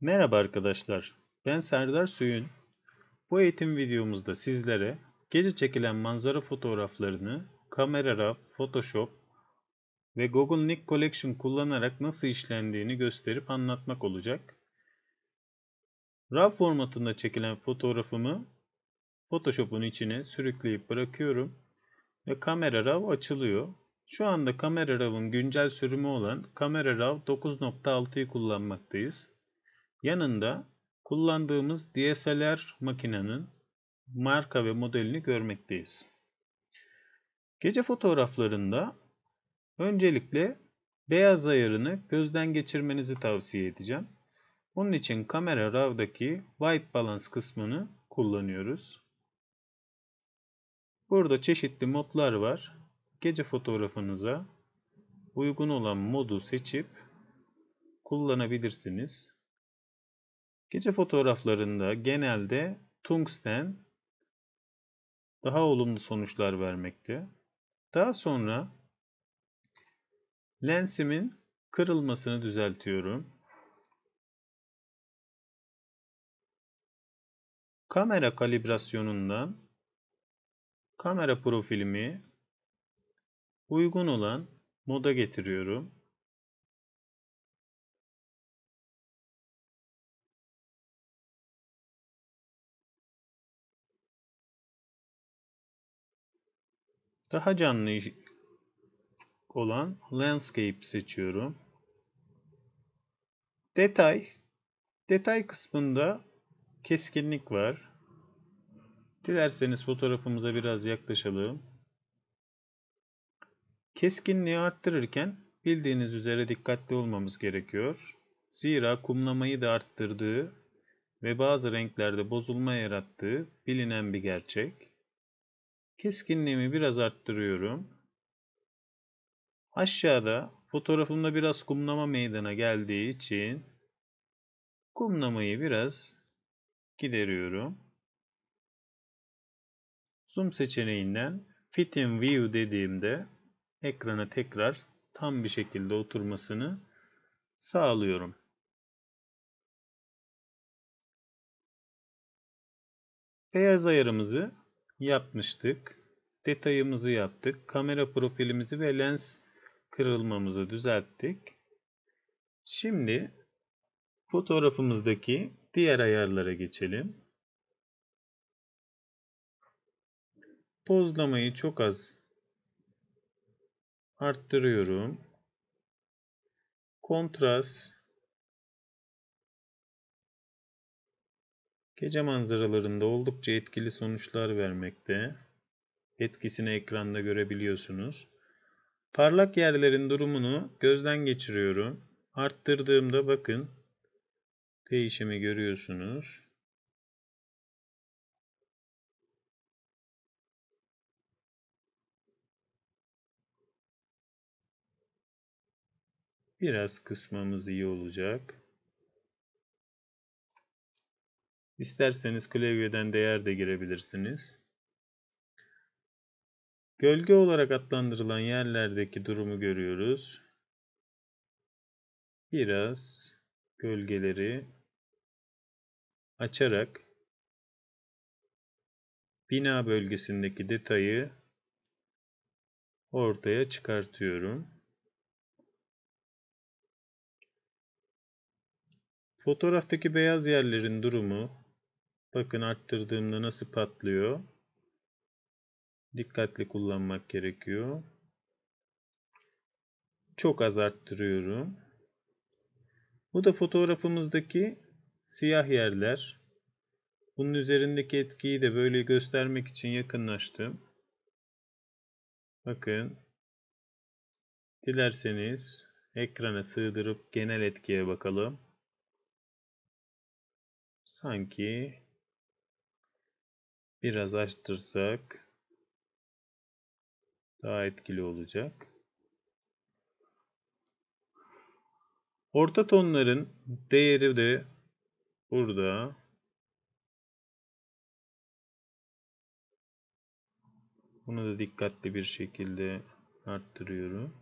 Merhaba arkadaşlar, ben Serdar Süyün. Bu eğitim videomuzda sizlere gece çekilen manzara fotoğraflarını Camera Raw, Photoshop ve Google Nick Collection kullanarak nasıl işlendiğini gösterip anlatmak olacak. RAW formatında çekilen fotoğrafımı Photoshop'un içine sürükleyip bırakıyorum ve Camera Raw açılıyor. Şu anda Camera Raw'ın güncel sürümü olan Camera Raw 9.6'yı kullanmaktayız. Yanında kullandığımız DSLR makinenin marka ve modelini görmekteyiz. Gece fotoğraflarında öncelikle beyaz ayarını gözden geçirmenizi tavsiye edeceğim. Onun için kamera RAW'daki white balance kısmını kullanıyoruz. Burada çeşitli modlar var. Gece fotoğrafınıza uygun olan modu seçip kullanabilirsiniz. Gece fotoğraflarında genelde tungsten daha olumlu sonuçlar vermekte. Daha sonra lensimin kırılmasını düzeltiyorum. Kamera kalibrasyonundan kamera profilimi uygun olan moda getiriyorum. Daha canlı olan landscape seçiyorum. Detay. Detay kısmında keskinlik var. Dilerseniz fotoğrafımıza biraz yaklaşalım. Keskinliği arttırırken bildiğiniz üzere dikkatli olmamız gerekiyor. Zira kumlamayı da arttırdığı ve bazı renklerde bozulma yarattığı bilinen bir gerçek. Keskinliğimi biraz arttırıyorum. Aşağıda fotoğrafımda biraz kumlama meydana geldiği için kumlamayı biraz gideriyorum. Zoom seçeneğinden Fit in View dediğimde ekrana tekrar tam bir şekilde oturmasını sağlıyorum. Beyaz ayarımızı yapmıştık. Detayımızı yaptık. Kamera profilimizi ve lens kırılmamızı düzelttik. Şimdi fotoğrafımızdaki diğer ayarlara geçelim. Pozlamayı çok az arttırıyorum. Kontrast Gece manzaralarında oldukça etkili sonuçlar vermekte. Etkisini ekranda görebiliyorsunuz. Parlak yerlerin durumunu gözden geçiriyorum. Arttırdığımda bakın değişimi görüyorsunuz. Biraz kısmamız iyi olacak. İsterseniz klavyeden değer de girebilirsiniz. Gölge olarak adlandırılan yerlerdeki durumu görüyoruz. Biraz gölgeleri açarak bina bölgesindeki detayı ortaya çıkartıyorum. Fotoğraftaki beyaz yerlerin durumu Bakın arttırdığımda nasıl patlıyor. Dikkatli kullanmak gerekiyor. Çok az arttırıyorum. Bu da fotoğrafımızdaki siyah yerler. Bunun üzerindeki etkiyi de böyle göstermek için yakınlaştım. Bakın. Dilerseniz ekrana sığdırıp genel etkiye bakalım. Sanki biraz açtırsak daha etkili olacak. Orta tonların değeri de burada. Bunu da dikkatli bir şekilde arttırıyorum.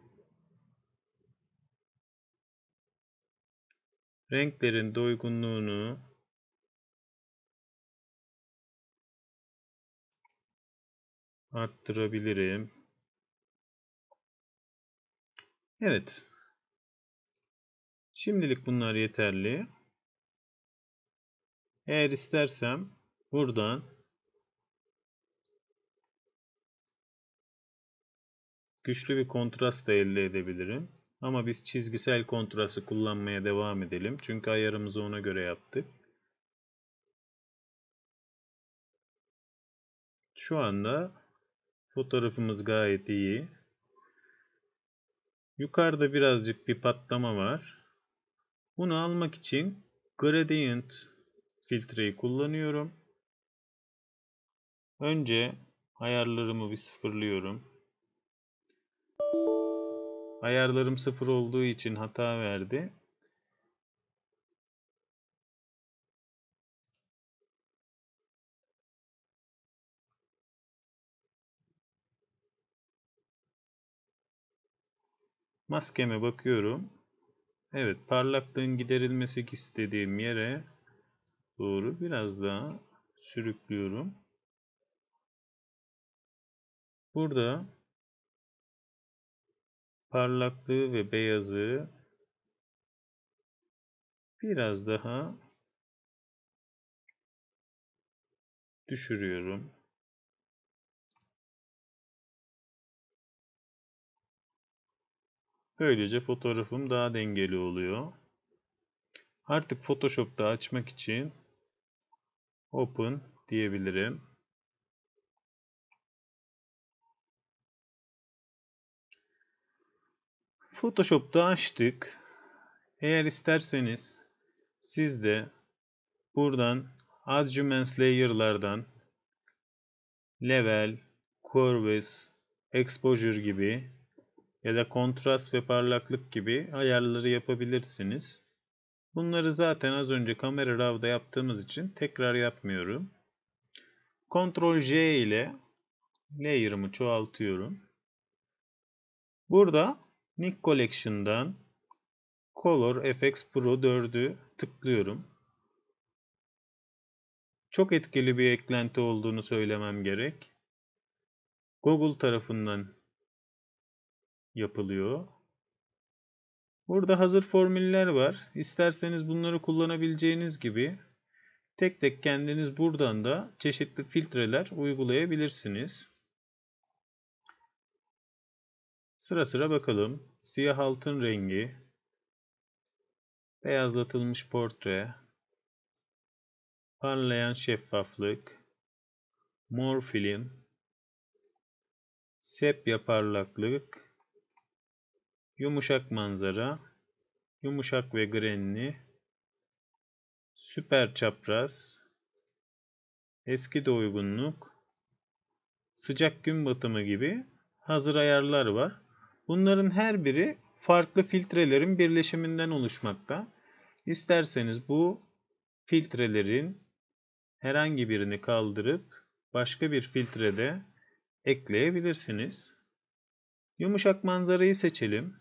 Renklerin doygunluğunu arttırabilirim. Evet. Şimdilik bunlar yeterli. Eğer istersem buradan güçlü bir kontrast da elde edebilirim. Ama biz çizgisel kontrastı kullanmaya devam edelim. Çünkü ayarımızı ona göre yaptık. Şu anda Fotoğrafımız gayet iyi. Yukarıda birazcık bir patlama var. Bunu almak için gradient filtreyi kullanıyorum. Önce ayarlarımı bir sıfırlıyorum. Ayarlarım sıfır olduğu için hata verdi. Maskeme bakıyorum. Evet parlaklığın giderilmesi istediğim yere doğru biraz daha sürüklüyorum. Burada parlaklığı ve beyazı biraz daha düşürüyorum. Böylece fotoğrafım daha dengeli oluyor. Artık Photoshop'ta açmak için Open diyebilirim. Photoshop'ta açtık. Eğer isterseniz siz de buradan Adjuments Layer'lardan Level, Curves, Exposure gibi ya da kontrast ve parlaklık gibi ayarları yapabilirsiniz. Bunları zaten az önce kamera RAW'da yaptığımız için tekrar yapmıyorum. Ctrl J ile layer'ımı çoğaltıyorum. Burada Nick Collection'dan Color FX Pro 4'ü tıklıyorum. Çok etkili bir eklenti olduğunu söylemem gerek. Google tarafından yapılıyor. Burada hazır formüller var. İsterseniz bunları kullanabileceğiniz gibi tek tek kendiniz buradan da çeşitli filtreler uygulayabilirsiniz. Sıra sıra bakalım. Siyah altın rengi, beyazlatılmış portre, parlayan şeffaflık, mor film, sepya parlaklık, Yumuşak manzara, yumuşak ve grenli, süper çapraz, eski doygunluk, sıcak gün batımı gibi hazır ayarlar var. Bunların her biri farklı filtrelerin birleşiminden oluşmakta. İsterseniz bu filtrelerin herhangi birini kaldırıp başka bir filtrede ekleyebilirsiniz. Yumuşak manzarayı seçelim.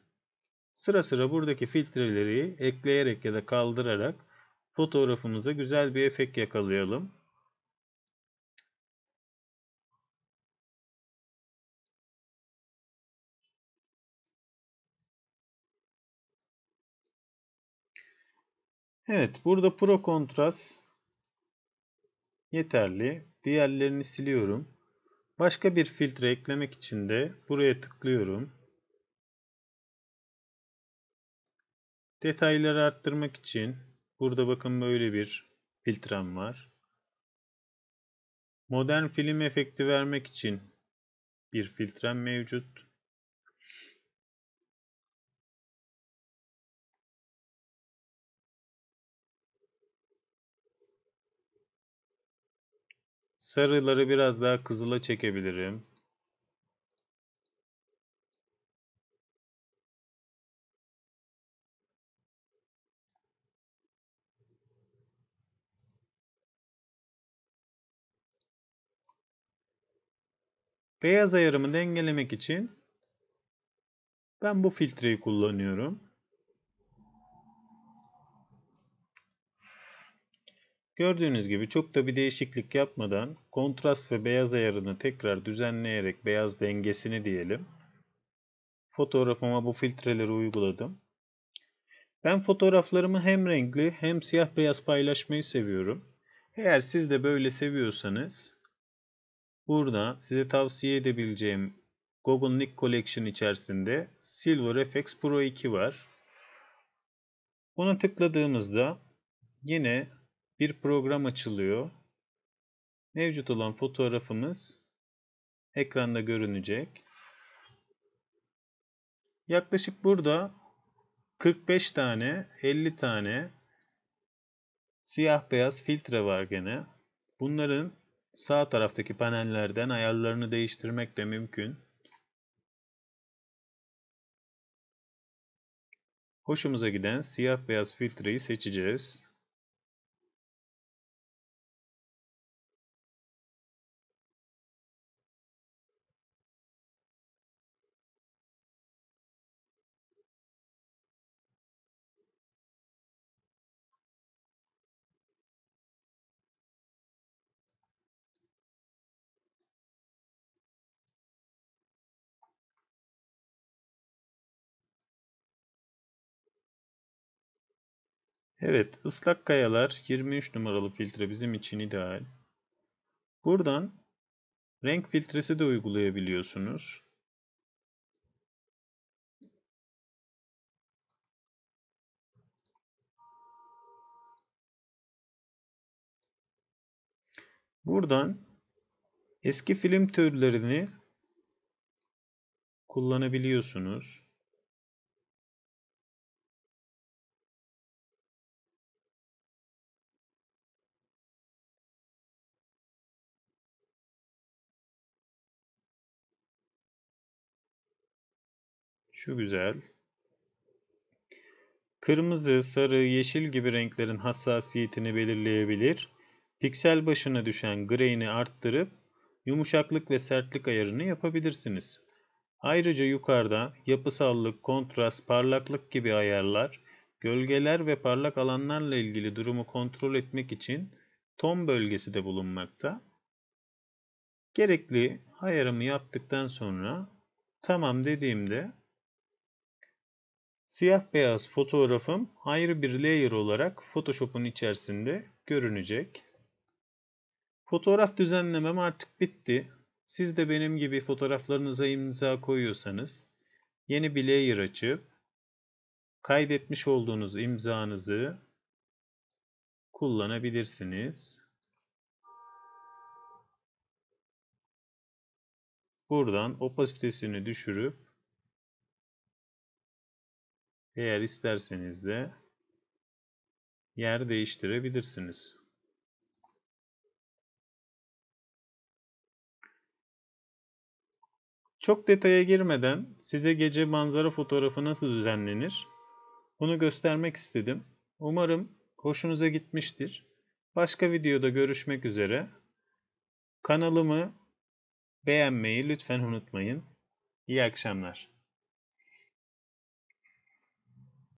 Sıra sıra buradaki filtreleri ekleyerek ya da kaldırarak fotoğrafımıza güzel bir efekt yakalayalım. Evet, burada pro kontrast yeterli. Diğerlerini siliyorum. Başka bir filtre eklemek için de buraya tıklıyorum. Detayları arttırmak için burada bakın böyle bir filtrem var. Modern film efekti vermek için bir filtrem mevcut. Sarıları biraz daha kızıla çekebilirim. Beyaz ayarımı dengelemek için ben bu filtreyi kullanıyorum. Gördüğünüz gibi çok da bir değişiklik yapmadan kontrast ve beyaz ayarını tekrar düzenleyerek beyaz dengesini diyelim. Fotoğrafıma bu filtreleri uyguladım. Ben fotoğraflarımı hem renkli hem siyah beyaz paylaşmayı seviyorum. Eğer siz de böyle seviyorsanız Burada size tavsiye edebileceğim Google Nick Collection içerisinde Silver FX Pro 2 var. Buna tıkladığımızda yine bir program açılıyor. Mevcut olan fotoğrafımız ekranda görünecek. Yaklaşık burada 45 tane, 50 tane siyah beyaz filtre var gene. Bunların Sağ taraftaki panellerden ayarlarını değiştirmek de mümkün. Hoşumuza giden siyah beyaz filtreyi seçeceğiz. Evet, ıslak kayalar 23 numaralı filtre bizim için ideal. Buradan renk filtresi de uygulayabiliyorsunuz. Buradan eski film türlerini kullanabiliyorsunuz. Şu güzel. Kırmızı, sarı, yeşil gibi renklerin hassasiyetini belirleyebilir. Piksel başına düşen grain'i arttırıp yumuşaklık ve sertlik ayarını yapabilirsiniz. Ayrıca yukarıda yapısallık, kontrast, parlaklık gibi ayarlar, gölgeler ve parlak alanlarla ilgili durumu kontrol etmek için ton bölgesi de bulunmakta. Gerekli ayarımı yaptıktan sonra tamam dediğimde Siyah beyaz fotoğrafım ayrı bir layer olarak Photoshop'un içerisinde görünecek. Fotoğraf düzenlemem artık bitti. Siz de benim gibi fotoğraflarınıza imza koyuyorsanız yeni bir layer açıp kaydetmiş olduğunuz imzanızı kullanabilirsiniz. Buradan opasitesini düşürüp eğer isterseniz de yer değiştirebilirsiniz. Çok detaya girmeden size gece manzara fotoğrafı nasıl düzenlenir bunu göstermek istedim. Umarım hoşunuza gitmiştir. Başka videoda görüşmek üzere. Kanalımı beğenmeyi lütfen unutmayın. İyi akşamlar.